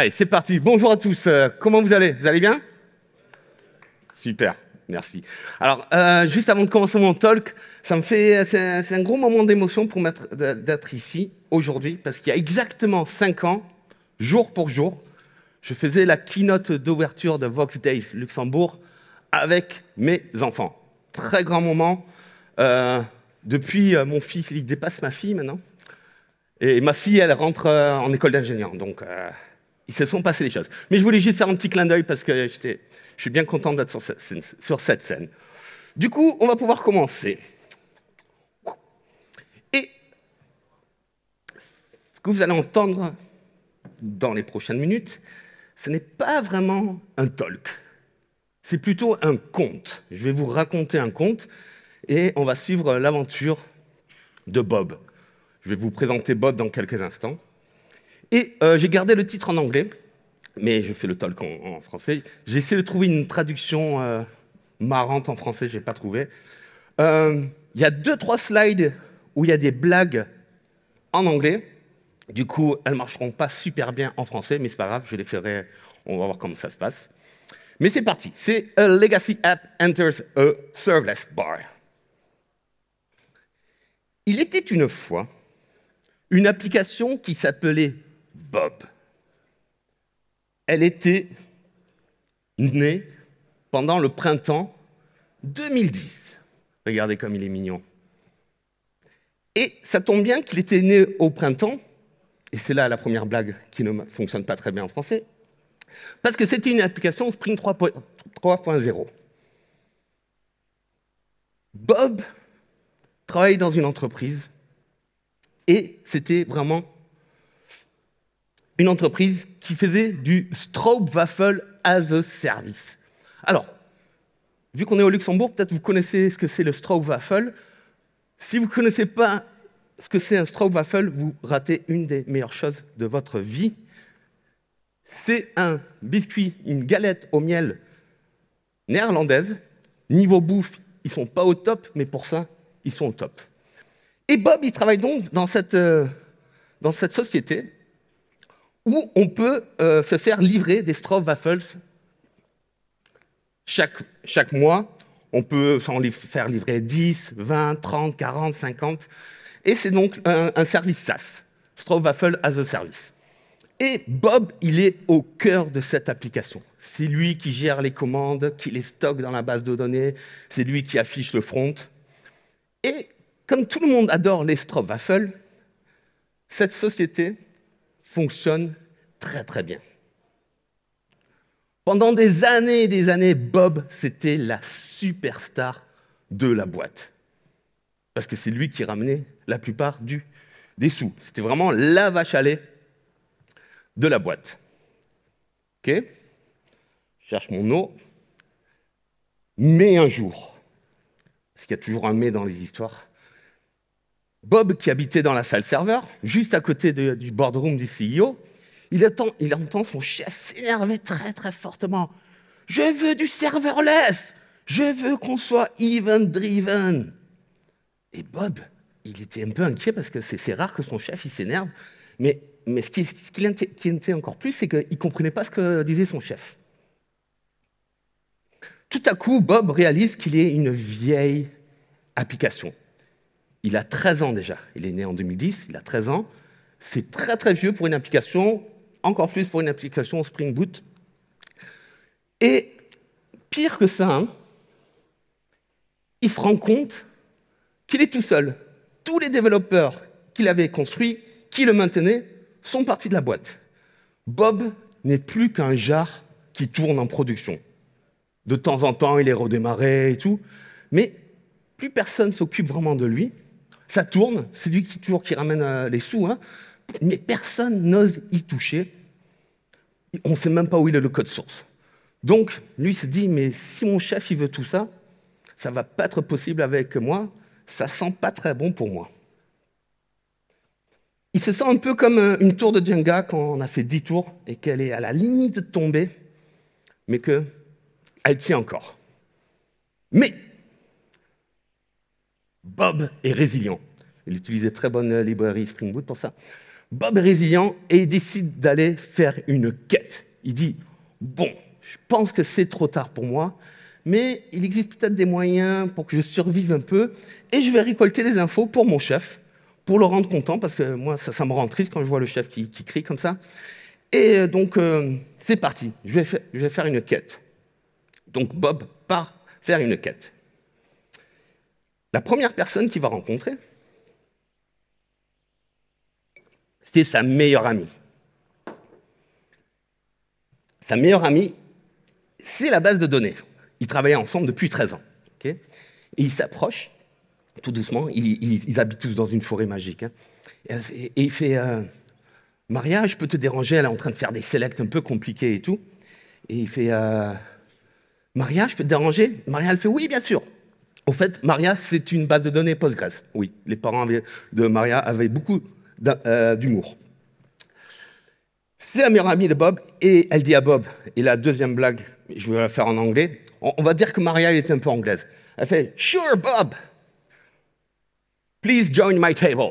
Allez, c'est parti. Bonjour à tous. Euh, comment vous allez Vous allez bien Super. Merci. Alors, euh, juste avant de commencer mon talk, ça me fait, euh, c'est un, gros moment d'émotion pour d'être ici aujourd'hui, parce qu'il y a exactement 5 ans, jour pour jour, je faisais la keynote d'ouverture de Vox Days Luxembourg avec mes enfants. Très grand moment. depuis, mon fils, il dépasse ma fille maintenant. Et ma fille, elle rentre en école d'ingénieur, donc il se sont passés les choses. Mais je voulais juste faire un petit clin d'œil parce que je suis bien content d'être sur, sur cette scène. Du coup, on va pouvoir commencer. Et ce que vous allez entendre dans les prochaines minutes, ce n'est pas vraiment un talk, c'est plutôt un conte. Je vais vous raconter un conte et on va suivre l'aventure de Bob. Je vais vous présenter Bob dans quelques instants. Et euh, j'ai gardé le titre en anglais, mais je fais le talk en, français. J'ai essayé de trouver une traduction euh, marrante en français, je n'ai pas trouvé. Euh, il y a deux, trois slides où il y a des blagues en anglais. Du coup, elles ne marcheront pas super bien en français, mais c'est pas grave, je les ferai, on va voir comment ça se passe. Mais c'est parti, c'est A Legacy App Enters a Serverless Bar. Il était une fois une application qui s'appelait Bob. Elle était née pendant le printemps 2010. Regardez comme il est mignon. Et ça tombe bien qu'il était né au printemps, et c'est là la première blague qui ne fonctionne pas très bien en français, parce que c'était une application Spring 3.0. Bob travaille dans une entreprise, et c'était vraiment une entreprise qui faisait du waffle as a service. Alors, vu qu'on est au Luxembourg, peut-être vous connaissez ce que c'est le Waffle. Si vous ne connaissez pas ce que c'est un Waffle, vous ratez une des meilleures choses de votre vie. C'est un biscuit, une galette au miel néerlandaise. Niveau bouffe, ils ne sont pas au top, mais pour ça, ils sont au top. Et Bob, il travaille donc dans cette, euh, dans cette société où on peut euh, se faire livrer des waffles chaque, chaque mois. On peut s'en faire livrer 10, 20, 30, 40, 50. Et c'est donc un, service SaaS, waffle as a Service. Et Bob, il est au cœur de cette application. C'est lui qui gère les commandes, qui les stocke dans la base de données, c'est lui qui affiche le front. Et comme tout le monde adore les Waffles, cette société fonctionne très très bien. Pendant des années et des années, Bob, c'était la superstar de la boîte. Parce que c'est lui qui ramenait la plupart du, des sous. C'était vraiment la vache à lait de la boîte. Ok Je cherche mon eau. Mais un jour, Est-ce qu'il y a toujours un mais dans les histoires, Bob, qui habitait dans la salle serveur, juste à côté du boardroom du CEO, il entend, son chef s'énerver très très fortement. Je veux du serverless Je veux qu'on soit event-driven Et Bob, il était un peu inquiet parce que c'est rare que son chef s'énerve, mais, mais, ce qui, ce qui l'inquiétait encore plus, c'est qu'il ne comprenait pas ce que disait son chef. Tout à coup, Bob réalise qu'il est une vieille application. Il a 13 ans déjà. Il est né en 2010, il a 13 ans. C'est très très vieux pour une application, encore plus pour une application Spring Boot. Et pire que ça, hein, il se rend compte qu'il est tout seul. Tous les développeurs qu'il avait construit, qui le maintenaient, sont partis de la boîte. Bob n'est plus qu'un jar qui tourne en production. De temps en temps, il est redémarré et tout, mais plus personne s'occupe vraiment de lui ça tourne, c'est lui qui toujours qui ramène euh, les sous, hein. mais personne n'ose y toucher. On ne sait même pas où il est le code source. Donc, lui se dit, mais si mon chef, il veut tout ça, ça va pas être possible avec moi, ça sent pas très bon pour moi. Il se sent un peu comme euh, une tour de Jenga quand on a fait 10 tours et qu'elle est à la limite de tomber, mais qu'elle tient encore. Mais Bob est résilient. Il utilisait très bonne euh, librairie Spring Boot pour ça. Bob est résilient et il décide d'aller faire une quête. Il dit Bon, je pense que c'est trop tard pour moi, mais il existe peut-être des moyens pour que je survive un peu et je vais récolter les infos pour mon chef, pour le rendre content, parce que moi, ça, me rend triste quand je vois le chef qui, crie comme ça. Et euh, donc, euh, c'est parti, je vais, je vais faire une quête. Donc, Bob part faire une quête la première personne qu'il va rencontrer, c'est sa meilleure amie. Sa meilleure amie, c'est la base de données. Ils travaillaient ensemble depuis 13 ans. et ils s'approchent, tout doucement, ils, habitent tous dans une forêt magique. Hein. Et, il fait euh, Maria, je peux te déranger, elle est en train de faire des selects un peu compliqués et tout. Et il fait euh, Maria, je peux te déranger Maria, elle fait Oui, bien sûr. Au fait, Maria, c'est une base de données Postgres. Oui, les parents de Maria avaient beaucoup euh, d'humour. C'est la meilleure amie de Bob, et elle dit à Bob, et la deuxième blague, je vais la faire en anglais, on, va dire que Maria, elle était un peu anglaise. Elle fait « Sure, Bob, please join my table ».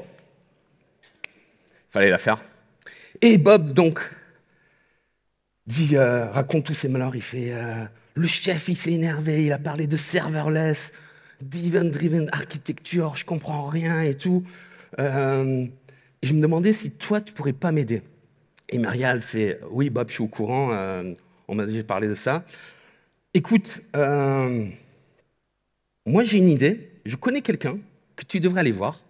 Fallait la faire. Et Bob, donc, dit, euh, raconte tous ses malheurs, il fait euh, Le chef, il s'est énervé, il a parlé de serverless » event-driven architecture, je comprends rien et tout. Euh, je me demandais si toi, tu pourrais pas m'aider. Et Marielle fait Oui, Bob, je suis au courant, euh, on m'a déjà parlé de ça. Écoute, euh, moi j'ai une idée, je connais quelqu'un que tu devrais aller voir.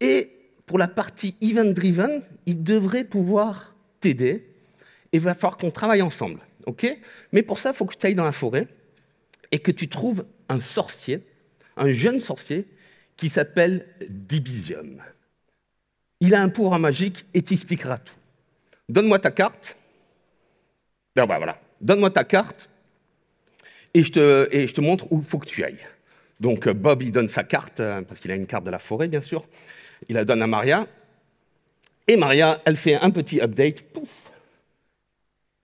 Et pour la partie event-driven, il devrait pouvoir t'aider. Et il va falloir qu'on travaille ensemble. ok Mais pour ça, il faut que tu ailles dans la forêt et que tu trouves un sorcier un jeune sorcier qui s'appelle Dibisium. Il a un pouvoir magique et t'expliquera tout. Donne-moi ta carte. Bah, voilà. Donne-moi ta carte et je te, montre où il faut que tu ailles. Donc euh, Bob, il donne sa carte, euh, parce qu'il a une carte de la forêt, bien sûr. Il la donne à Maria. Et Maria, elle fait un petit update, pouf,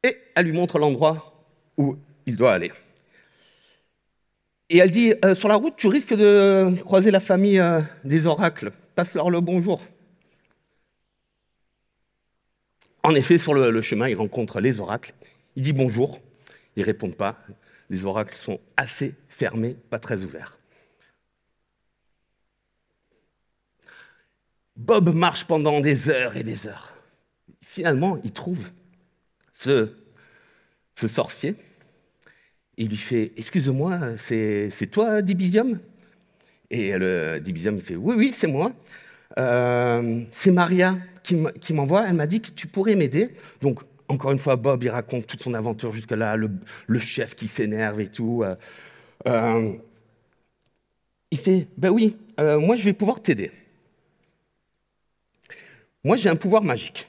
et elle lui montre l'endroit où il doit aller. Et elle dit, euh, sur la route, tu risques de croiser la famille euh, des oracles. Passe-leur le bonjour. En effet, sur le, chemin, il rencontre les oracles. Il dit bonjour. Ils ne répondent pas. Les oracles sont assez fermés, pas très ouverts. Bob marche pendant des heures et des heures. Finalement, il trouve ce sorcier il lui fait Excuse-moi, c'est toi, Dibisium Et le euh, Dibisium, il fait Oui, oui, c'est moi. Euh, c'est Maria qui m'envoie. Elle m'a dit que tu pourrais m'aider. Donc, encore une fois, Bob, il raconte toute son aventure jusque-là, le, chef qui s'énerve et tout. Euh, il fait Ben oui, moi, je vais pouvoir t'aider. Moi, j'ai un pouvoir magique.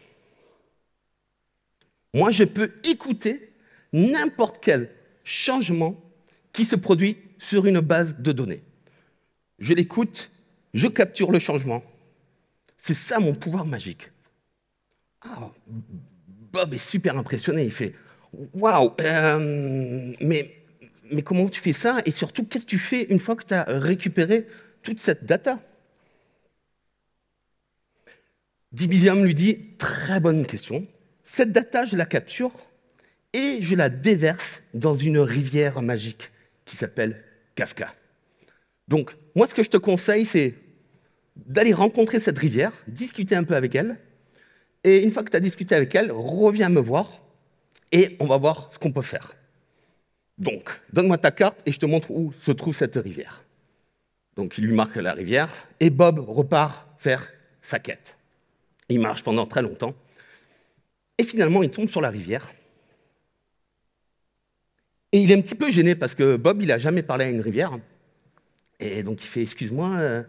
Moi, je peux écouter n'importe quel changement qui se produit sur une base de données. Je l'écoute, je capture le changement. C'est ça mon pouvoir magique. Ah, Bob est super impressionné. Il fait Waouh, euh, mais, mais comment tu fais ça Et surtout, qu'est-ce que tu fais une fois que tu as récupéré toute cette data Dibisium lui dit Très bonne question. Cette data, je la capture et je la déverse dans une rivière magique qui s'appelle Kafka. Donc, moi, ce que je te conseille, c'est d'aller rencontrer cette rivière, discuter un peu avec elle, et une fois que tu as discuté avec elle, reviens me voir, et on va voir ce qu'on peut faire. Donc, donne-moi ta carte et je te montre où se trouve cette rivière. Donc, il lui marque la rivière, et Bob repart faire sa quête. Il marche pendant très longtemps, et finalement, il tombe sur la rivière, il est un petit peu gêné parce que Bob, il n'a jamais parlé à une rivière. Et donc il fait Excuse-moi, euh,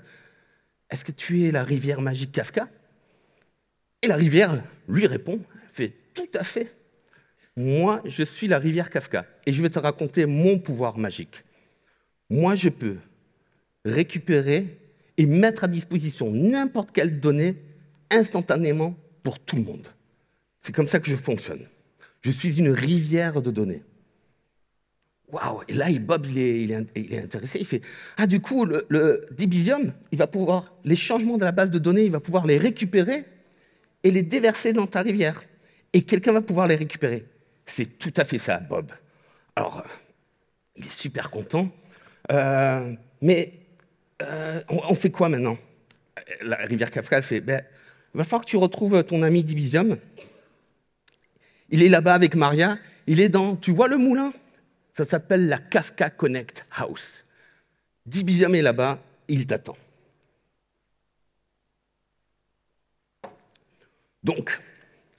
est-ce que tu es la rivière magique Kafka Et la rivière lui répond fait Tout à fait. Moi, je suis la rivière Kafka et je vais te raconter mon pouvoir magique. Moi, je peux récupérer et mettre à disposition n'importe quelle donnée instantanément pour tout le monde. C'est comme ça que je fonctionne. Je suis une rivière de données. Waouh Et là, Bob, il est, intéressé. Il fait Ah, du coup, le, il va pouvoir, les changements de la base de données, il va pouvoir les récupérer et les déverser dans ta rivière. Et quelqu'un va pouvoir les récupérer. C'est tout à fait ça, Bob. Alors, il est super content. Euh, mais euh, on, fait quoi maintenant La rivière Kafka, fait ben, Il va falloir que tu retrouves ton ami Divisium. Il est là-bas avec Maria. Il est dans. Tu vois le moulin ça s'appelle la Kafka Connect House. Dibiziam est là-bas, il t'attend. Donc,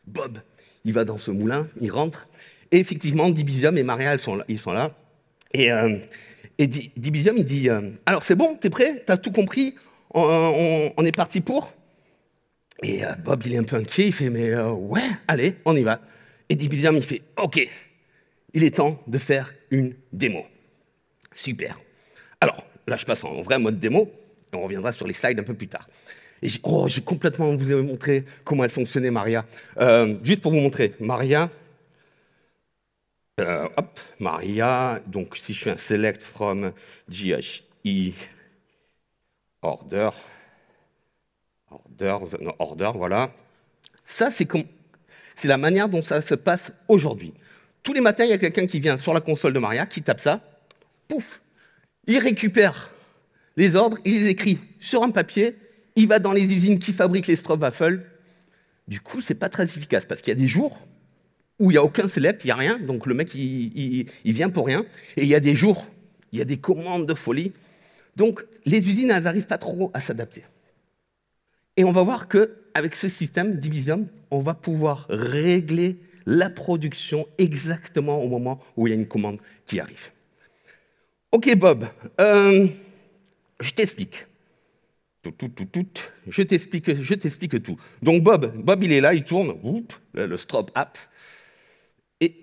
Bob, il va dans ce moulin, il rentre, et effectivement, Dibizium et Maria, ils sont là. et, euh, Dibizium, il dit euh, Alors, c'est bon, t'es prêt T'as tout compris on, est parti pour Et euh, Bob, il est un peu inquiet, il fait Mais ouais, allez, on y va. Et Dibiziam, il fait Ok il est temps de faire une démo. Super. Alors, là, je passe en vrai mode démo, on reviendra sur les slides un peu plus tard. Et j'ai oh, complètement vous montré comment elle fonctionnait, Maria. Euh, juste pour vous montrer, Maria, euh, hop, Maria, donc si je fais un select from GHI order, orders, non, order, voilà. Ça, c'est la manière dont ça se passe aujourd'hui. Tous les matins, il y a quelqu'un qui vient sur la console de Maria, qui tape ça, pouf, il récupère les ordres, il les écrit sur un papier, il va dans les usines qui fabriquent les Waffle. Du coup, c'est pas très efficace parce qu'il y a des jours où il n'y a aucun select, il n'y a rien, donc le mec, il, vient pour rien. Et il y a des jours, il y a des commandes de folie. Donc, les usines, elles n'arrivent pas trop à s'adapter. Et on va voir qu'avec ce système Divisium, on va pouvoir régler la production exactement au moment où il y a une commande qui arrive. Ok Bob, euh, je t'explique. Je t'explique, je t'explique tout. Donc Bob, Bob il est là, il tourne, le strobe app, et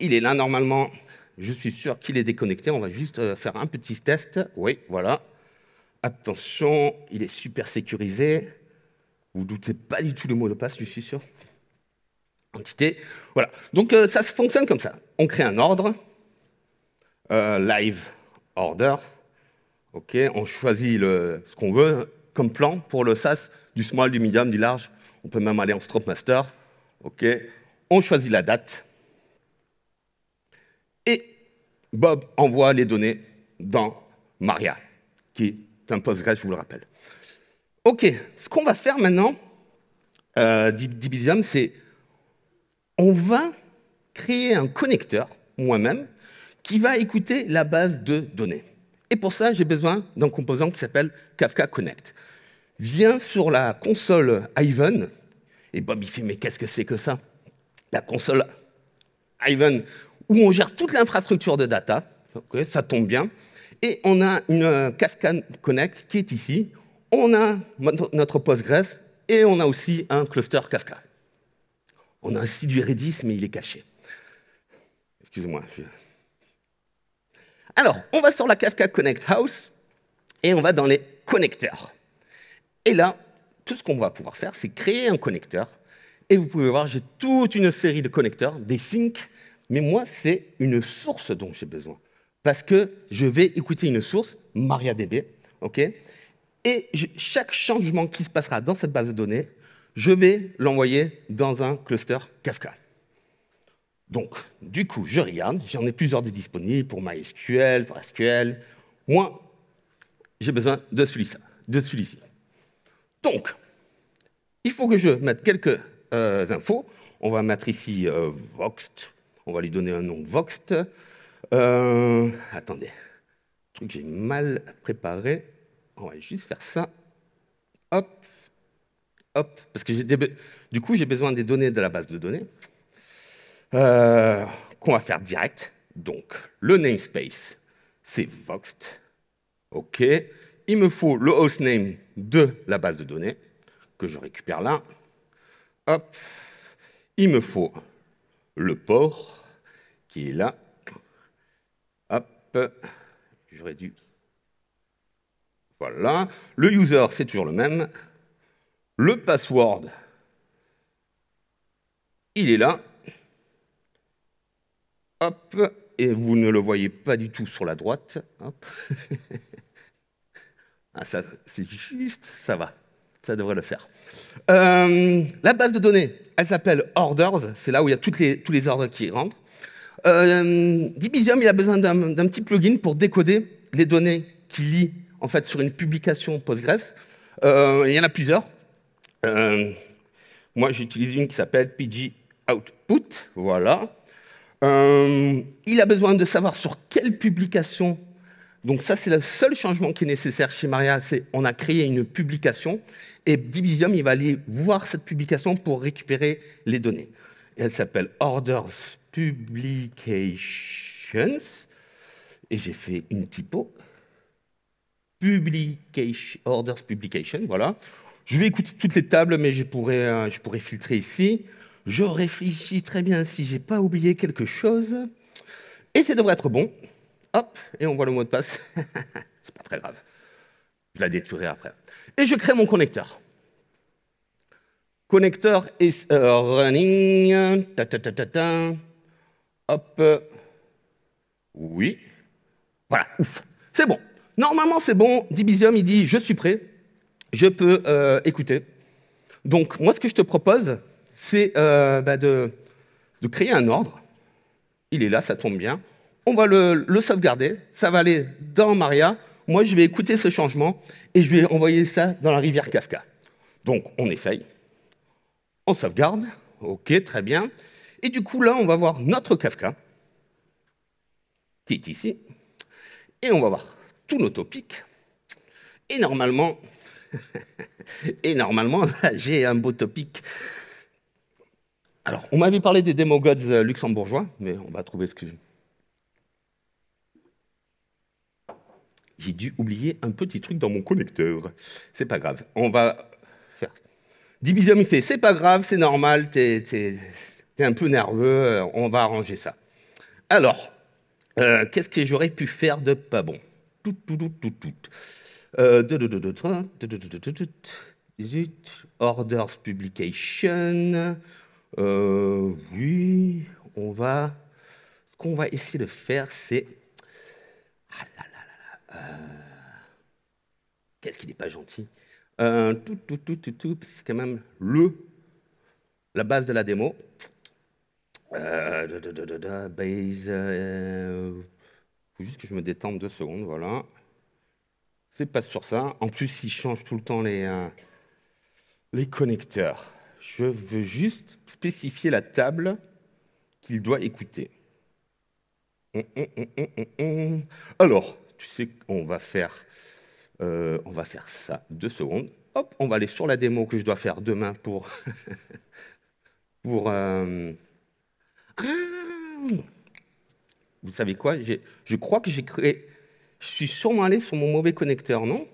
il est là normalement. Je suis sûr qu'il est déconnecté. On va juste euh, faire un petit test. Oui, voilà. Attention, il est super sécurisé. Vous ne doutez pas du tout le mot de passe, je suis sûr. Voilà. Donc euh, ça fonctionne comme ça. On crée un ordre, euh, live order. Ok, on choisit ce qu'on veut comme plan pour le SAS, du small, du medium, du large. On peut même aller en stropmaster. master. Ok, on choisit la date. Et Bob envoie les données dans Maria, qui est un Postgres, je vous le rappelle. Ok, ce qu'on va faire maintenant, euh, Division, c'est on va créer un connecteur, moi-même, qui va écouter la base de données. Et pour ça, j'ai besoin d'un composant qui s'appelle Kafka Connect. Viens sur la console Ivan, et Bob il fait mais qu'est-ce que c'est que ça La console Ivan, où on gère toute l'infrastructure de data, ça tombe bien, et on a une euh, Kafka Connect qui est ici, on a notre Postgres, et on a aussi un cluster Kafka. On a un site du Redis, mais il est caché. Excusez-moi. Alors, on va sur la Kafka Connect House et on va dans les connecteurs. Et là, tout ce qu'on va pouvoir faire, c'est créer un connecteur. Et vous pouvez voir, j'ai toute une série de connecteurs, des syncs, mais moi, c'est une source dont j'ai besoin. Parce que je vais écouter une source, MariaDB, OK Et chaque changement qui se passera dans cette base de données je vais l'envoyer dans un cluster Kafka. Donc, du coup, je regarde, j'en ai plusieurs disponibles pour MySQL, pour SQL. Moi, j'ai besoin de celui-ci. Celui Donc, il faut que je mette quelques euh, infos. On va mettre ici euh, Voxt. On va lui donner un nom Voxt. Euh, attendez, truc que j'ai mal préparé. On va juste faire ça. Hop parce que du coup, j'ai besoin des données de la base de données euh, qu'on va faire direct. Donc, le namespace, c'est Voxt. OK. Il me faut le hostname de la base de données que je récupère là. Hop. Il me faut le port qui est là. Hop. J'aurais dû. Voilà. Le user, c'est toujours le même. Le password, il est là. Hop, et vous ne le voyez pas du tout sur la droite. Ah, ça, c'est juste, ça va, ça devrait le faire. Euh, la base de données, elle s'appelle orders, c'est là où il y a les, tous les ordres qui rentrent. Euh, Dibisium, il a besoin d'un petit plugin pour décoder les données qu'il lit en fait sur une publication Postgres. Euh, il y en a plusieurs. Euh, moi, j'utilise une qui s'appelle PG Output. Voilà. Euh, il a besoin de savoir sur quelle publication. Donc ça, c'est le seul changement qui est nécessaire chez Maria. C'est on a créé une publication et Divisium, il va aller voir cette publication pour récupérer les données. elle s'appelle Orders Publications. Et j'ai fait une typo. Publication, orders Publication, voilà. Je vais écouter toutes les tables, mais je pourrais, euh, je pourrais filtrer ici. Je réfléchis très bien si j'ai pas oublié quelque chose. Et ça devrait être bon. Hop, et on voit le mot de passe. C'est pas très grave. Je la détruirai après. Et je crée mon connecteur. Connecteur is euh, running. Hop. Oui. Voilà, ouf. C'est bon. Normalement, c'est bon. Dibisium, il dit, je suis prêt je peux euh, écouter. Donc, moi, ce que je te propose, c'est euh, bah, de, créer un ordre. Il est là, ça tombe bien. On va le, le, sauvegarder. Ça va aller dans Maria. Moi, je vais écouter ce changement et je vais envoyer ça dans la rivière Kafka. Donc, on essaye. On sauvegarde. OK, très bien. Et du coup, là, on va voir notre Kafka, qui est ici. Et on va voir tous nos topics. Et normalement, Et normalement, j'ai un beau topic. Alors, on m'avait parlé des démogods euh, luxembourgeois, mais on va trouver ce que j'ai. dû oublier un petit truc dans mon connecteur. C'est pas grave. On va faire. Division il fait c'est pas grave, c'est normal, t'es es, un peu nerveux, euh, on va arranger ça. Alors, euh, qu'est-ce que j'aurais pu faire de pas bon Tout, tout, tout, tout, tout. Orders publication. Euh, oui, on va. Ce qu'on va essayer de faire, c'est. Qu'est-ce qu'il n'est pas gentil. tout, tout, tout, tout, C'est quand même le. La base de la démo. Da, base. faut juste que je me détende deux secondes, voilà pas sur ça. En plus, ils change tout le temps les, euh, les connecteurs. Je veux juste spécifier la table qu'il doit écouter. Hum, hum, hum, Alors, tu sais qu'on va faire, euh, on va faire ça deux secondes. Hop, on va aller sur la démo que je dois faire demain pour pour. Euh, ah. vous savez quoi Je crois que j'ai créé je suis sûrement allé sur mon mauvais connecteur, non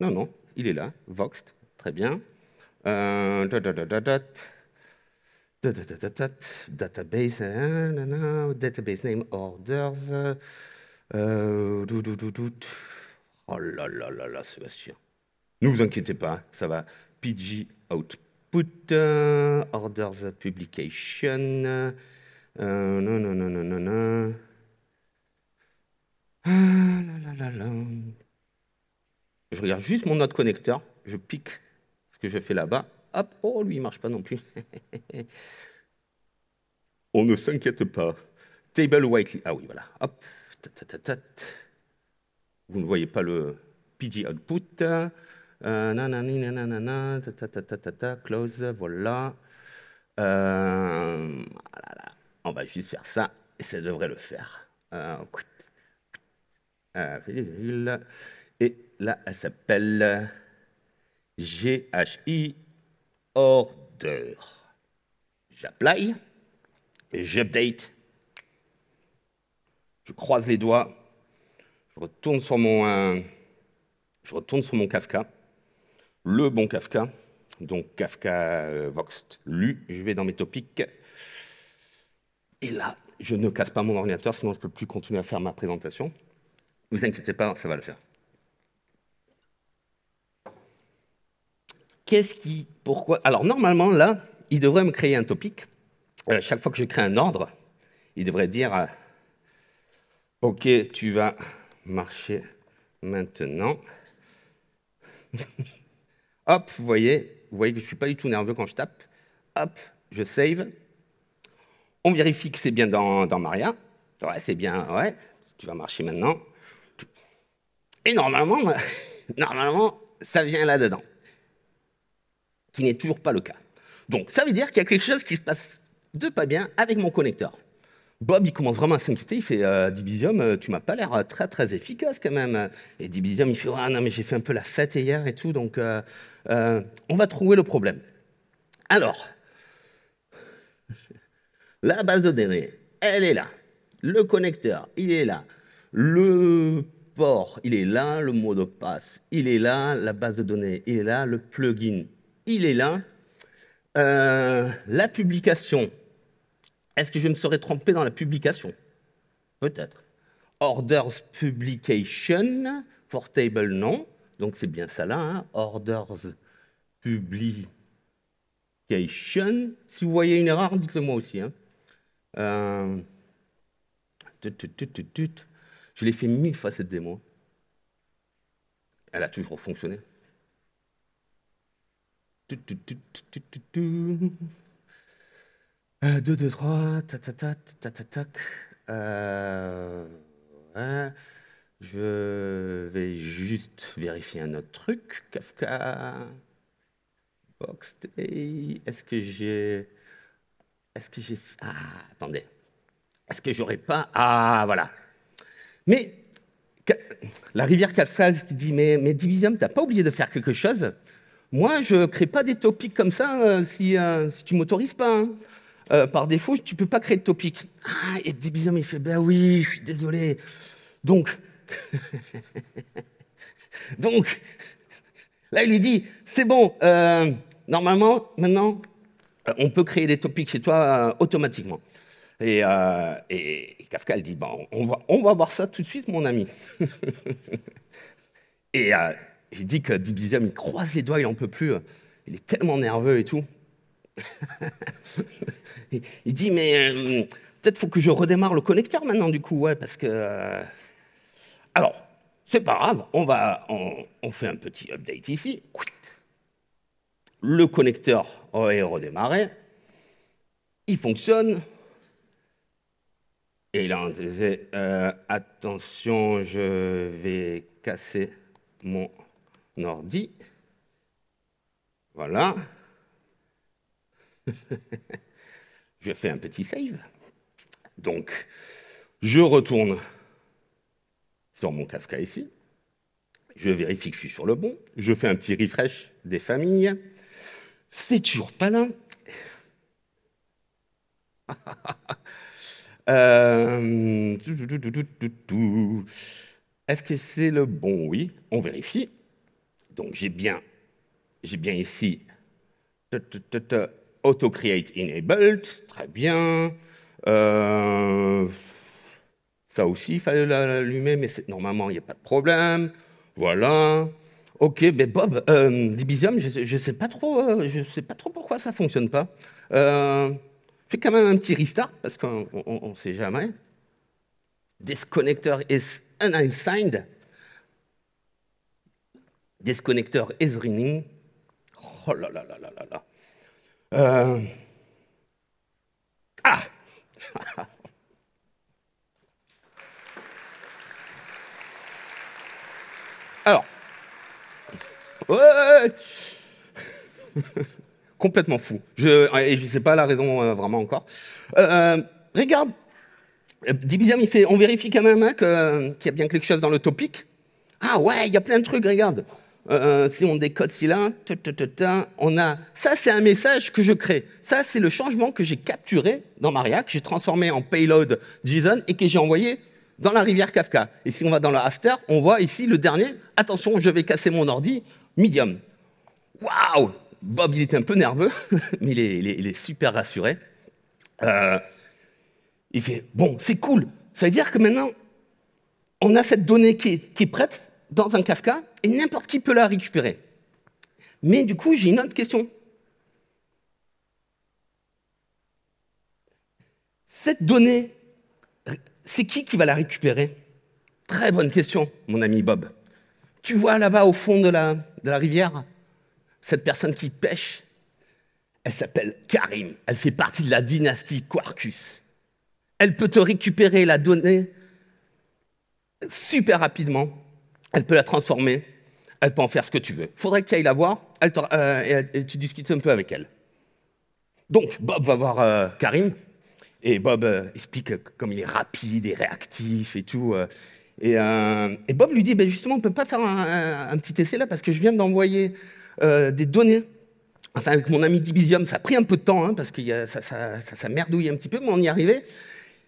Non, non, il est là, Voxt, très bien. database, database name orders. Euh, oh là là là là, Sébastien. Ne vous inquiétez pas, ça va. PG output, euh, orders publication non, non, non, non, non, je regarde juste mon autre connecteur, je pique ce que j'ai fait là-bas. Hop, oh, lui, il ne marche pas non plus. On ne s'inquiète pas. Table white Ah oui, voilà. Hop. Vous ne voyez pas le PG output. ta, ta, ta, close, voilà. Euh, ah on va juste faire ça et ça devrait le faire. Et là, elle s'appelle GHI Order. J'apply, j'update, je croise les doigts, je retourne sur mon, euh, je retourne sur mon Kafka, le bon Kafka, donc Kafka euh, lu, je vais dans mes topics, et là, je ne casse pas mon ordinateur, sinon je ne peux plus continuer à faire ma présentation. Ne vous inquiétez pas, ça va le faire. Qu'est-ce qui... Pourquoi Alors normalement, là, il devrait me créer un topic. Euh, chaque fois que je crée un ordre, il devrait dire, euh, OK, tu vas marcher maintenant. Hop, vous voyez, vous voyez que je ne suis pas du tout nerveux quand je tape. Hop, je save. On vérifie que c'est bien dans, Maria. Ouais, c'est bien, ouais, tu vas marcher maintenant. Et normalement, normalement, ça vient là-dedans. Qui n'est toujours pas le cas. Donc, ça veut dire qu'il y a quelque chose qui se passe de pas bien avec mon connecteur. Bob, il commence vraiment à s'inquiéter. Il fait euh, Dibizium, euh, tu m'as pas l'air euh, très très efficace quand même. Et Dibisium, il fait Ah non, mais j'ai fait un peu la fête hier et tout, donc on va trouver le problème. Alors, la base de données, elle est là. Le connecteur, il est là. Le port, il est là. Le mot de passe, il est là. La base de données, il est là. Le plugin, il est là. Euh, la publication, est-ce que je me serais trompé dans la publication Peut-être. Orders publication, Portable, table, non. Donc c'est bien ça là, hein. orders publication. Si vous voyez une erreur, dites-le moi aussi. Hein. Euh, je l'ai fait mille fois cette démo. Elle a toujours fonctionné. 2, 2, 3, ta ta ta ta ta euh, je vais juste vérifier un autre truc. Kafka. Box Boxday. Est-ce que j'ai. Est-ce que j'ai. Ah, attendez. Est-ce que j'aurais pas. Ah, voilà. Mais la rivière Calfalve qui dit Mais, mais tu n'as pas oublié de faire quelque chose Moi, je ne crée pas des topics comme ça euh, euh, si, tu ne m'autorises pas. Hein. Euh, par défaut, tu ne peux pas créer de topic. Ah, et Dibizium, il fait Ben oui, je suis désolé. Donc. Donc. Là, il lui dit C'est bon, normalement, maintenant, euh, on peut créer des topics chez toi euh, automatiquement. Euh, et, Kafka, elle dit, bah, on, va, voir ça tout de suite, mon ami. et il dit que Dibizium, il croise les doigts, il n'en peut plus. Il est tellement nerveux et tout. il dit, mais peut-être faut que je redémarre le connecteur maintenant, du coup, ouais, parce que... Alors, c'est pas grave, on, va, on, on fait un petit update ici le connecteur est redémarré, il fonctionne. Et là, on disait, euh, attention, je vais casser mon ordi. Voilà. je fais un petit save. Donc, je retourne sur mon Kafka ici. Je vérifie que je suis sur le bon. Je fais un petit refresh des familles. C'est toujours pas là. Euh, est-ce que c'est le bon Oui, on vérifie. Donc j'ai bien, j'ai bien ici auto-create enabled, très bien. Euh, ça aussi, il fallait l'allumer, mais normalement, il n'y a pas de problème. Voilà. Ok, mais Bob, euh, je ne sais, pas trop, euh, sais pas trop pourquoi ça ne fonctionne pas. Euh, fais quand même un petit restart parce qu'on ne sait jamais. This is unsigned. This connector is ringing. Oh là là là là là là. Euh, ah. Alors. Ouais Complètement fou. Je, et je ne sais pas la raison euh, vraiment encore. Euh, euh, regarde, Dibizium, il fait, on vérifie quand même hein, qu'il y a bien quelque chose dans le topic. Ah ouais, il y a plein de trucs, regarde. si on décode si là, on a. Ça, c'est un message que je crée. Ça, c'est le changement que j'ai capturé dans Maria, que j'ai transformé en payload JSON et que j'ai envoyé dans la rivière Kafka. Et si on va dans la after, on voit ici le dernier. Attention, je vais casser mon ordi. Medium. Waouh Bob, il était un peu nerveux, mais il est, super rassuré. Euh, il fait Bon, c'est cool. Ça veut dire que maintenant, on a cette donnée qui est prête dans un Kafka et n'importe qui peut la récupérer. Mais du coup, j'ai une autre question. Cette donnée, c'est qui qui va la récupérer Très bonne question, mon ami Bob. Tu vois là-bas au fond de la, de la rivière, cette personne qui pêche, elle s'appelle Karim. Elle fait partie de la dynastie Quarkus. Elle peut te récupérer la donnée super rapidement. Elle peut la transformer. Elle peut en faire ce que tu veux. Faudrait que tu ailles la voir elle euh, et, tu discutes un peu avec elle. Donc, Bob va voir euh, Karim. Et Bob euh, explique comme il est rapide et réactif et tout. Euh, et, Bob lui dit, ben justement, on ne peut pas faire un, petit essai là parce que je viens d'envoyer euh, des données. Enfin, avec mon ami Dibisium, ça a pris un peu de temps hein, parce que ça, merdouille un petit peu, mais on y est arrivé.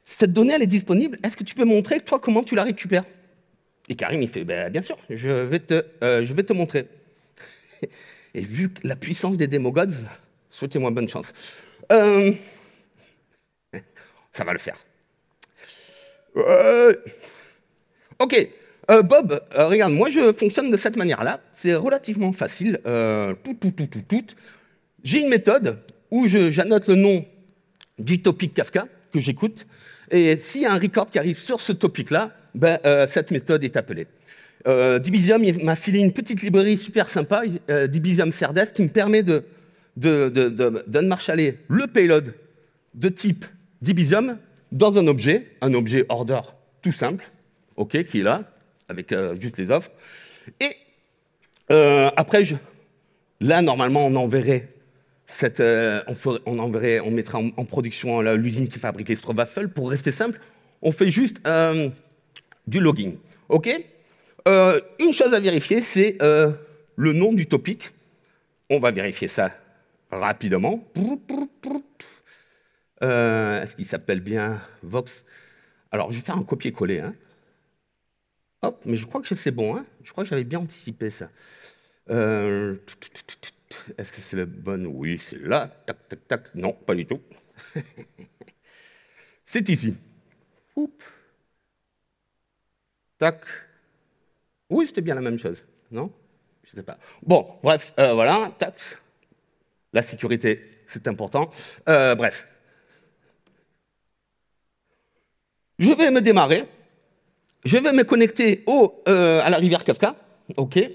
« Cette donnée, elle est disponible. Est-ce que tu peux montrer, toi, comment tu la récupères Et Karim, il fait, ben, bien sûr, je vais te, euh, je vais te montrer. et vu la puissance des démogods, souhaitez-moi bonne chance. ça va le faire. Ouais. Ok, euh, Bob, euh, regarde, moi je fonctionne de cette manière-là. C'est relativement facile. Euh, tout, tout, tout, J'ai une méthode où j'annote le nom du topic Kafka que j'écoute. Et s'il y a un record qui arrive sur ce topic-là, ben, cette méthode est appelée. Dibisium m'a filé une petite librairie super sympa, Dibisium Serdes, qui me permet de, marchaler le payload de type Dibisium dans un objet, un objet order tout simple, ok, qui est là, avec euh, juste les offres. Et euh, après, là, normalement, on enverrait, cette, euh, on, enverrait on en, production l'usine qui fabrique les waffles. Pour rester simple, on fait juste du logging. OK Une chose à vérifier, c'est le nom du topic. On va vérifier ça rapidement. Est-ce qu'il s'appelle bien Vox Alors, je vais faire un copier-coller. Hein. Hop, mais je crois que c'est bon. Hein je crois que j'avais bien anticipé ça. Euh, Est-ce que c'est la bonne Oui, c'est là. Tac, tac, tac. Non, pas du tout. c'est ici. Oups. Tac. Oui, c'était bien la même chose, non Je ne sais pas. Bon, bref, euh, voilà, tac. La sécurité, c'est important. Euh, bref. Je vais me démarrer je vais me connecter au, euh, à la rivière Kafka, ok Et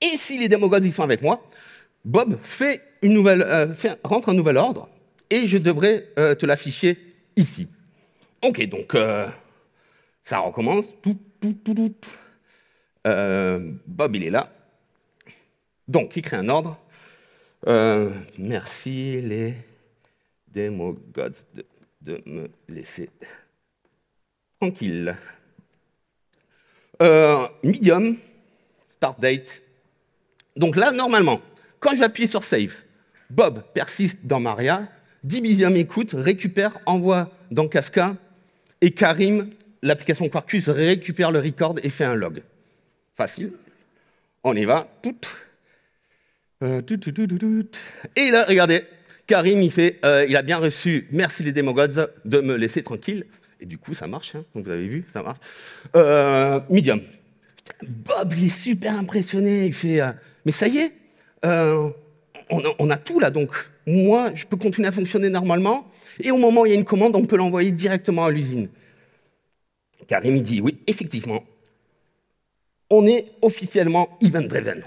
si les démogods sont avec moi, Bob fait une nouvelle, euh, rentre un nouvel ordre et je devrais euh, te l'afficher ici. Ok, donc ça recommence. Bob, il est là. Donc, il crée un ordre. merci les démogods de me laisser tranquille. Euh, medium, start date. Donc là, normalement, quand j'appuie sur save, Bob persiste dans Maria, Dibizium écoute, récupère, envoie dans Kafka, et Karim, l'application Quarkus, récupère le record et fait un log. Facile. On y va. Euh, et là, regardez, Karim, fait, euh, il a bien reçu, merci les démogods de me laisser tranquille. Et du coup, ça marche. Donc, hein. vous avez vu, ça marche. Euh, medium. Bob, il est super impressionné. Il fait euh, Mais ça y est, euh, on, a, tout là. Donc, moi, je peux continuer à fonctionner normalement. Et au moment où il y a une commande, on peut l'envoyer directement à l'usine. Car me dit Oui, effectivement, on est officiellement event-driven.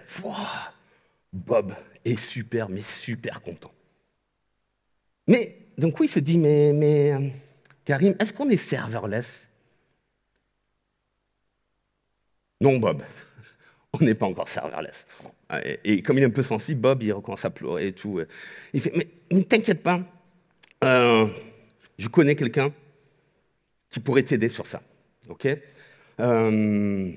Bob est super, mais super content. Mais, donc, oui, il se dit Mais. mais Karim, est-ce qu'on est serverless Non, Bob, on n'est pas encore serverless. Et, comme il est un peu sensible, Bob, il recommence à pleurer et tout. Il fait, mais ne t'inquiète pas, euh, je connais quelqu'un qui pourrait t'aider sur ça. OK euh,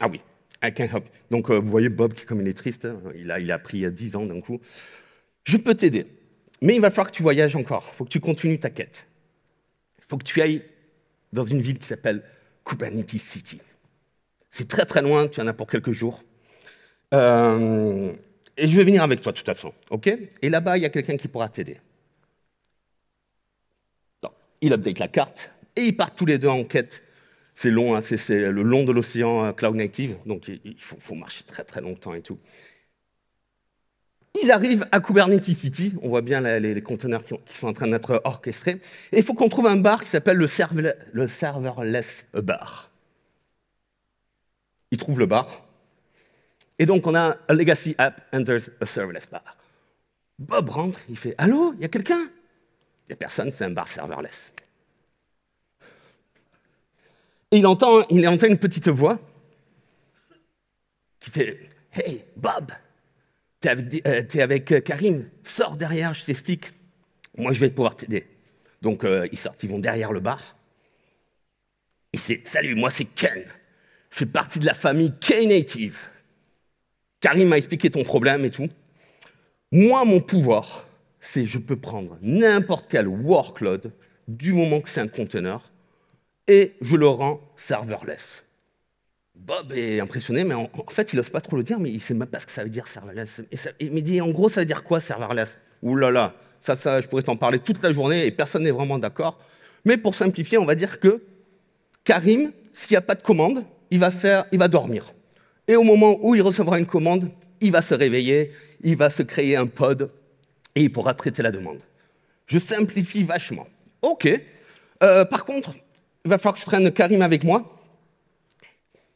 Ah oui, I help. Donc, euh, vous voyez Bob, qui, comme il est triste, hein, il a, il a pris 10 ans d'un coup. Je peux t'aider. Mais il va falloir que tu voyages encore, il faut que tu continues ta quête. Il faut que tu ailles dans une ville qui s'appelle Kubernetes City. C'est très très loin, tu en as pour quelques jours. Euh, et je vais venir avec toi de toute façon, ok Et là-bas, il y a quelqu'un qui pourra t'aider. Il update la carte et ils partent tous les deux en quête. C'est long, hein, c'est le long de l'océan euh, cloud native, donc il faut marcher très très longtemps et tout. Ils arrivent à Kubernetes City, on voit bien les, conteneurs qui, sont en train d'être orchestrés, et il faut qu'on trouve un bar qui s'appelle le, serverless bar. Ils trouvent le bar, et donc on a a legacy app enters a serverless bar. Bob rentre, il fait Allô, il y a quelqu'un Il n'y a personne, c'est un bar serverless. Et il entend, il entend une petite voix qui fait Hey, Bob, euh, t'es avec, euh, Karim, sors derrière, je t'explique. Moi, je vais pouvoir t'aider. Donc, euh, ils sortent, ils vont derrière le bar. Et c'est, salut, moi, c'est Ken. Je fais partie de la famille K-Native. Karim m'a expliqué ton problème et tout. Moi, mon pouvoir, c'est je peux prendre n'importe quel workload du moment que c'est un conteneur et je le rends serverless. Bob est impressionné, mais en, fait, il n'ose pas trop le dire, mais il ne sait même pas ce que ça veut dire serverless. Et il me dit, en gros, ça veut dire quoi serverless Ouh là là, ça, ça, je pourrais t'en parler toute la journée et personne n'est vraiment d'accord. Mais pour simplifier, on va dire que Karim, s'il n'y a pas de commande, il va, faire, il va dormir. Et au moment où il recevra une commande, il va se réveiller, il va se créer un pod et il pourra traiter la demande. Je simplifie vachement. OK. Euh, par contre, il va falloir que je prenne Karim avec moi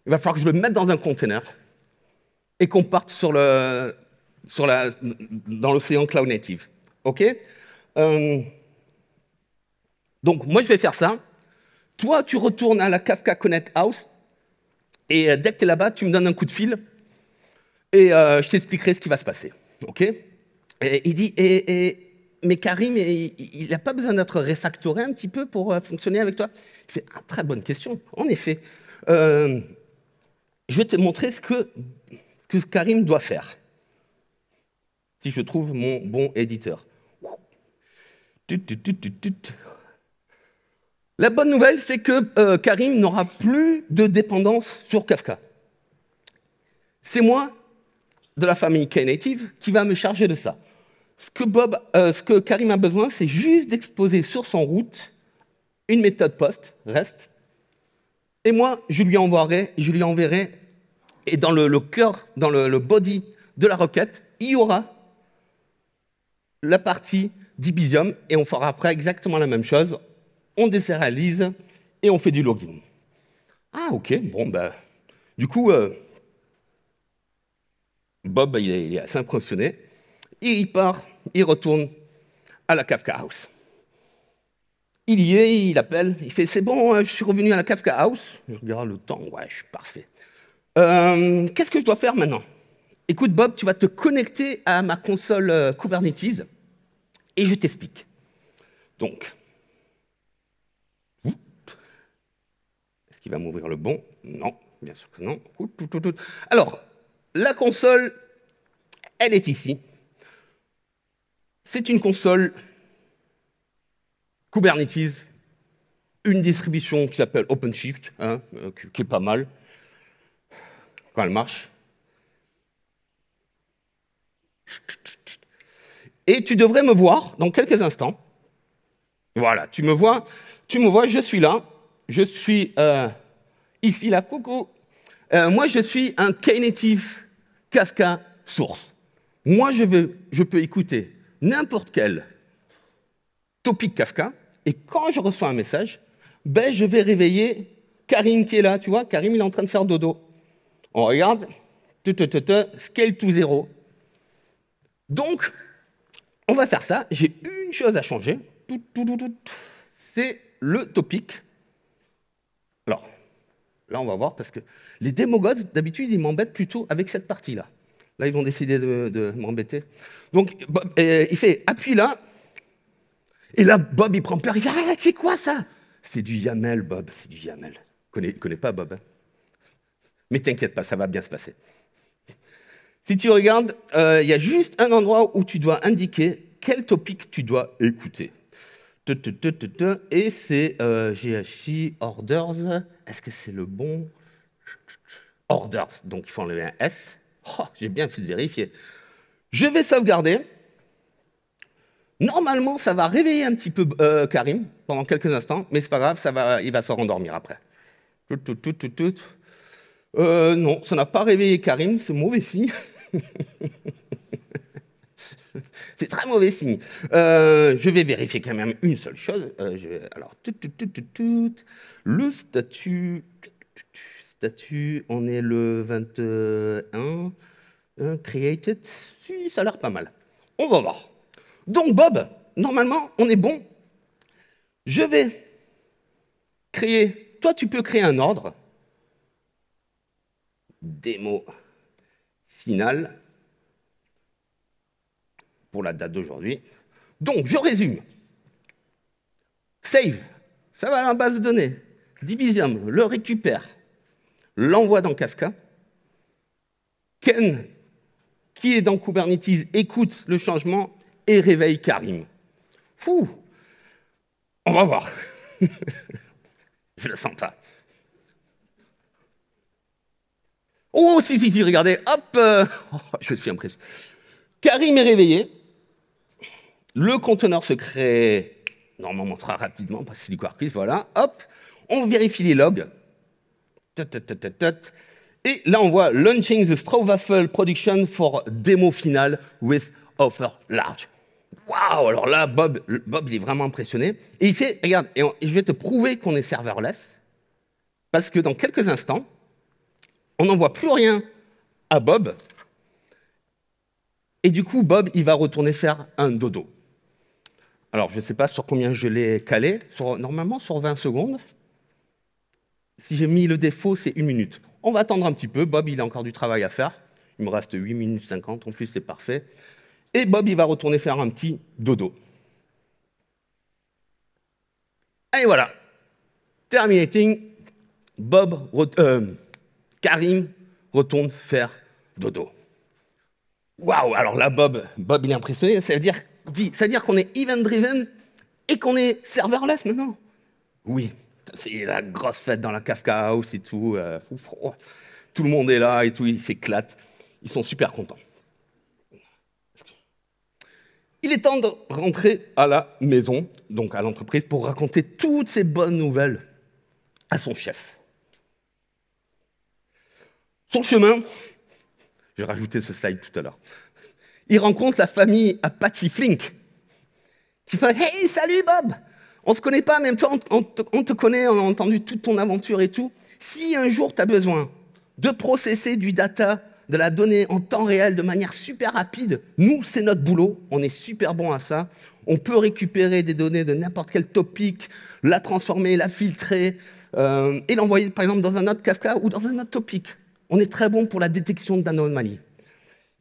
il va falloir que je le mette dans un container et qu'on parte sur le, sur la, dans l'océan Cloud Native. OK euh, Donc, moi, je vais faire ça. Toi, tu retournes à la Kafka Connect House et euh, dès que tu es là-bas, tu me donnes un coup de fil et euh, je t'expliquerai ce qui va se passer. OK Il dit Mais Karim, il n'a pas besoin d'être réfactoré un petit peu pour fonctionner avec toi Il fait ah, Très bonne question, en effet je vais te montrer ce que, Karim doit faire. Si je trouve mon bon éditeur. La bonne nouvelle, c'est que euh, Karim n'aura plus de dépendance sur Kafka. C'est moi, de la famille Knative, qui va me charger de ça. Ce que, euh, ce que Karim a besoin, c'est juste d'exposer sur son route une méthode post, reste, et moi, je lui enverrai, je lui enverrai et dans le, cœur, dans le, body de la roquette, il y aura la partie d'ibisium, et on fera après exactement la même chose. On désérialise et on fait du login. Ah ok, bon bah du coup euh, Bob il est, assez impressionné et il part, il retourne à la Kafka House. Il y est, il appelle, il fait c'est bon, hein, je suis revenu à la Kafka House. Je regarde le temps, ouais, je suis parfait. Euh, qu'est-ce que je dois faire maintenant Écoute Bob, tu vas te connecter à ma console euh, Kubernetes et je t'explique. Donc, est-ce qu'il va m'ouvrir le bon Non, bien sûr que non. Alors, la console, elle est ici. C'est une console Kubernetes, une distribution qui s'appelle OpenShift, hein, euh, qui est pas mal marche. Et tu devrais me voir dans quelques instants. Voilà, tu me vois, tu me vois, je suis là, je suis euh, ici là, coucou. Euh, moi, je suis un K-native Kafka source. Moi, je, veux, je peux écouter n'importe quel topic Kafka, et quand je reçois un message, ben, je vais réveiller Karim qui est là, tu vois, Karim il est en train de faire dodo. On regarde, scale to 0. Donc, on va faire ça. J'ai une chose à changer. C'est le topic. Alors, là, on va voir, parce que les démogods, d'habitude, ils m'embêtent plutôt avec cette partie-là. Là, ils vont décider de, m'embêter. Donc, euh, il fait appuie là. Et là, Bob, il prend peur. Il fait Arrête, c'est quoi ça C'est du YAML, Bob. C'est du YAML. Il ne connaît pas Bob. Hein? Mais t'inquiète pas, ça va bien se passer. Si tu regardes, euh, il y a juste un endroit où tu dois indiquer quel topic tu dois écouter. Et c'est euh, GHI Orders. Est-ce que c'est le bon Orders. Donc il faut enlever un S. Oh, j'ai bien fait de vérifier. Je vais sauvegarder. Normalement, ça va réveiller un petit peu euh, Karim pendant quelques instants, mais c'est pas grave, ça va, il va se rendormir après. Tout, tout, tout, tout, tout. Euh, non, ça n'a pas réveillé Karim, c'est mauvais signe. c'est très mauvais signe. Euh, je vais vérifier quand même une seule chose. Euh, je alors, le statut, statut, on est le 21, euh, created, si, ça a l'air pas mal. On va voir. Donc Bob, normalement, on est bon. Je vais créer, toi tu peux créer un ordre, démo finale pour la date d'aujourd'hui. Donc, je résume. Save, ça va à la base de données. Divisium le récupère, l'envoie dans Kafka. Ken, qui est dans Kubernetes, écoute le changement et réveille Karim. Fou On va voir. je le sens pas. Oh, si, si, si, regardez, hop, euh, oh, je suis impressionné. Karim est réveillé. Le conteneur se crée normalement très rapidement, parce que c'est voilà, hop, on vérifie les logs. Et là, on voit launching the Straw Waffle production for demo final with offer large. Waouh Alors là, Bob, Bob, il est vraiment impressionné. Et il fait, regarde, et je vais te prouver qu'on est serverless, parce que dans quelques instants, on n'envoie plus rien à Bob. Et du coup, Bob, il va retourner faire un dodo. Alors, je ne sais pas sur combien je l'ai calé, sur, normalement sur 20 secondes. Si j'ai mis le défaut, c'est une minute. On va attendre un petit peu, Bob, il a encore du travail à faire. Il me reste 8 minutes 50, en plus c'est parfait. Et Bob, il va retourner faire un petit dodo. Et voilà, Terminating, Bob, euh, Karim retourne faire dodo. Waouh Alors là, Bob, Bob, il est impressionné. Ça veut dire, dire qu'on est event-driven et qu'on est serverless maintenant Oui, c'est la grosse fête dans la Kafka House et tout. Euh, oh. tout le monde est là et tout, ils s'éclatent. Ils sont super contents. Il est temps de rentrer à la maison, donc à l'entreprise, pour raconter toutes ces bonnes nouvelles à son chef. Son chemin, j'ai rajouté ce slide tout à l'heure, il rencontre la famille Apache Flink, qui fait Hey, salut Bob On se connaît pas, même temps, on te, connaît, on a entendu toute ton aventure et tout. Si un jour tu as besoin de processer du data, de la donnée en temps réel de manière super rapide, nous, c'est notre boulot, on est super bon à ça. On peut récupérer des données de n'importe quel topic, la transformer, la filtrer, euh, et l'envoyer par exemple dans un autre Kafka ou dans un autre topic on est très bon pour la détection d'anomalies.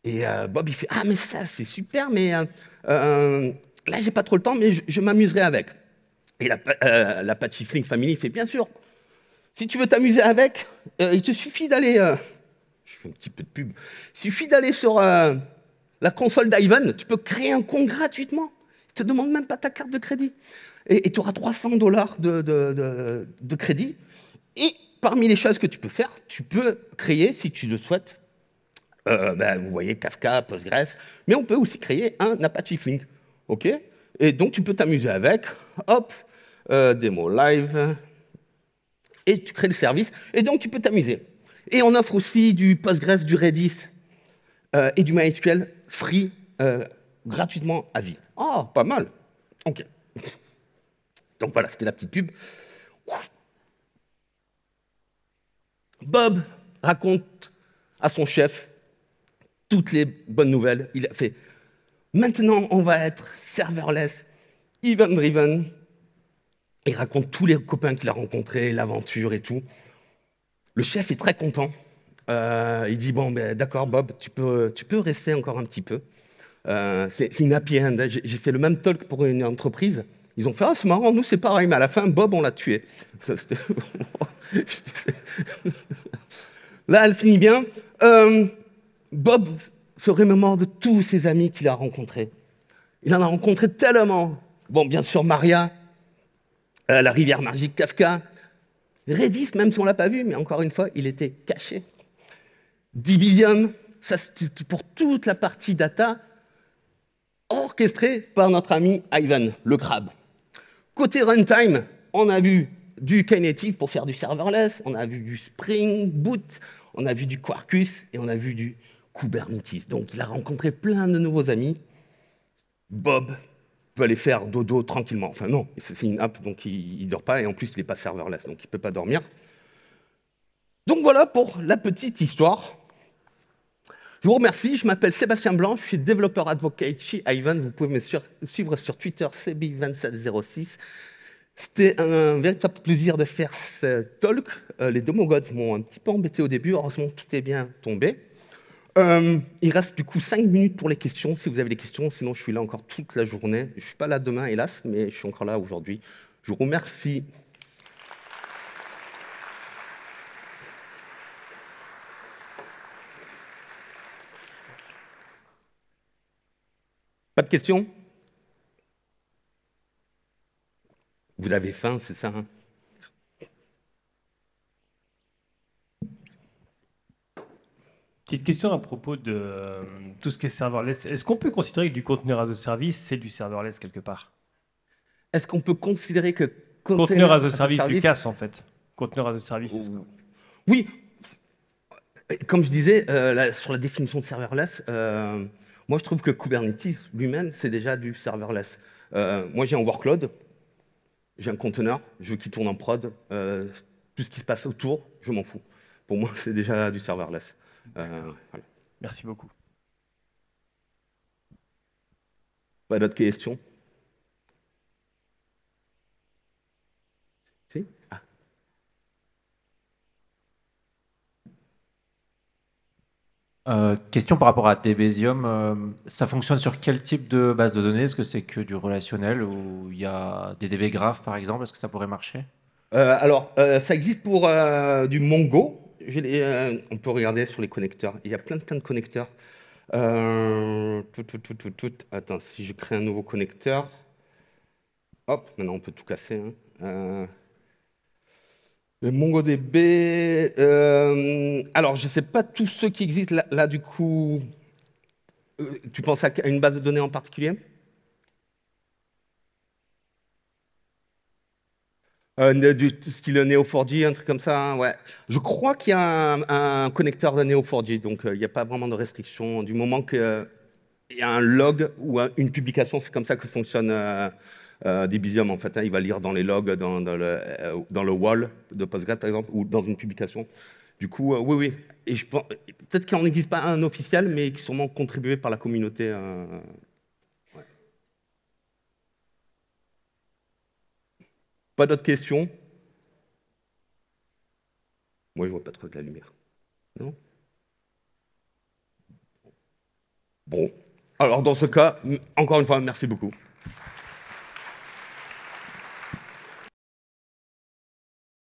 Et euh, Bob, il fait Ah, mais ça, c'est super, mais euh, euh là, j'ai pas trop le temps, mais je, m'amuserai avec. Et l'Apache euh, Fling Family fait Bien sûr, si tu veux t'amuser avec, il te suffit d'aller. je fais un petit peu de pub. Il suffit d'aller sur la console d'Ivan, tu peux créer un compte gratuitement. Il te demande même pas ta carte de crédit. Et tu auras 300 dollars de, de crédit. Et parmi les choses que tu peux faire, tu peux créer, si tu le souhaites, euh, ben, vous voyez Kafka, Postgres, mais on peut aussi créer un Apache Flink. et donc tu peux t'amuser avec, hop, euh, démo live, et tu crées le service, et donc tu peux t'amuser. Et on offre aussi du Postgres, du Redis euh, et du MySQL free, gratuitement à vie. Ah, pas mal. Ok. Donc voilà, c'était la petite pub. Bob raconte à son chef toutes les bonnes nouvelles. Il a fait Maintenant, on va être serverless, event-driven. Il raconte tous les copains qu'il a rencontrés, l'aventure et tout. Le chef est très content. Euh, il dit Bon, ben, d'accord, Bob, tu peux, rester encore un petit peu. Euh, c'est une happy end. J'ai fait le même talk pour une entreprise. Ils ont fait Ah, c'est marrant, nous c'est pareil, mais à la fin, Bob, on l'a tué. Là, elle finit bien. Euh, Bob se remémore de tous ses amis qu'il a rencontrés. Il en a rencontré tellement. Bon, bien sûr, Maria, euh, la rivière magique Kafka, Redis, même si on ne l'a pas vu, mais encore une fois, il était caché. Division, ça pour toute la partie data orchestrée par notre ami Ivan, le crabe. Côté runtime, on a vu du Knative pour faire du serverless, on a vu du Spring Boot, on a vu du Quarkus et on a vu du Kubernetes. Donc il a rencontré plein de nouveaux amis. Bob peut aller faire dodo tranquillement. Enfin non, c'est une app, donc il ne dort pas et en plus il n'est pas serverless, donc il ne peut pas dormir. Donc voilà pour la petite histoire je vous remercie, je m'appelle Sébastien Blanc, je suis développeur advocate chez Ivan. Vous pouvez me suivre sur Twitter, cb 2706 C'était un véritable plaisir de faire ce talk. Euh, les Demogods m'ont un petit peu embêté au début, heureusement tout est bien tombé. Euh, il reste du coup 5 minutes pour les questions, si vous avez des questions, sinon je suis là encore toute la journée. Je ne suis pas là demain, hélas, mais je suis encore là aujourd'hui. Je vous remercie. Pas de questions Vous avez faim, c'est ça hein Petite question à propos de euh, tout ce qui est serverless. Est-ce qu'on peut considérer que du conteneur as a service, c'est du serverless quelque part Est-ce qu'on peut considérer que conteneur as a service, du CAS en fait Conteneur as a service. Oui. Comme je disais euh, sur la définition de serverless, euh, moi, je trouve que Kubernetes lui-même, c'est déjà du serverless. Euh, moi, j'ai un workload, j'ai un conteneur, je veux qu'il tourne en prod. Euh, tout ce qui se passe autour, je m'en fous. Pour moi, c'est déjà du serverless. Euh, Merci beaucoup. Pas d'autres questions Euh, question par rapport à Debesium, euh, ça fonctionne sur quel type de base de données Est-ce que c'est que du relationnel ou il y a des DB graphes par exemple Est-ce que ça pourrait marcher euh, Alors, ça existe pour du Mongo. on peut regarder sur les connecteurs. Il y a plein de, plein de connecteurs. tout, tout, tout, tout, tout. Attends, si je crée un nouveau connecteur, hop, maintenant on peut tout casser. Hein. MongoDB. Euh, alors, je ne sais pas tous ceux qui existent. Là, du coup, euh, tu penses à une base de données en particulier euh, du style Neo4j, un truc comme ça, hein, ouais. Je crois qu'il y a un, connecteur de Neo4j, donc il n'y a pas vraiment de restriction. Du moment qu'il y a un log ou une publication, c'est comme ça que fonctionne euh, des bisium en fait, hein, il va lire dans les logs, dans, dans, le, euh, dans le, wall de Postgres, par exemple, ou dans une publication. Du coup, euh, oui, oui. Et je pense, peut-être qu'il n'en existe pas un officiel, mais qui sûrement contribué par la communauté. Pas d'autres questions Moi, je vois pas trop de la lumière. Non Bon. Alors, dans ce cas, encore une fois, merci beaucoup.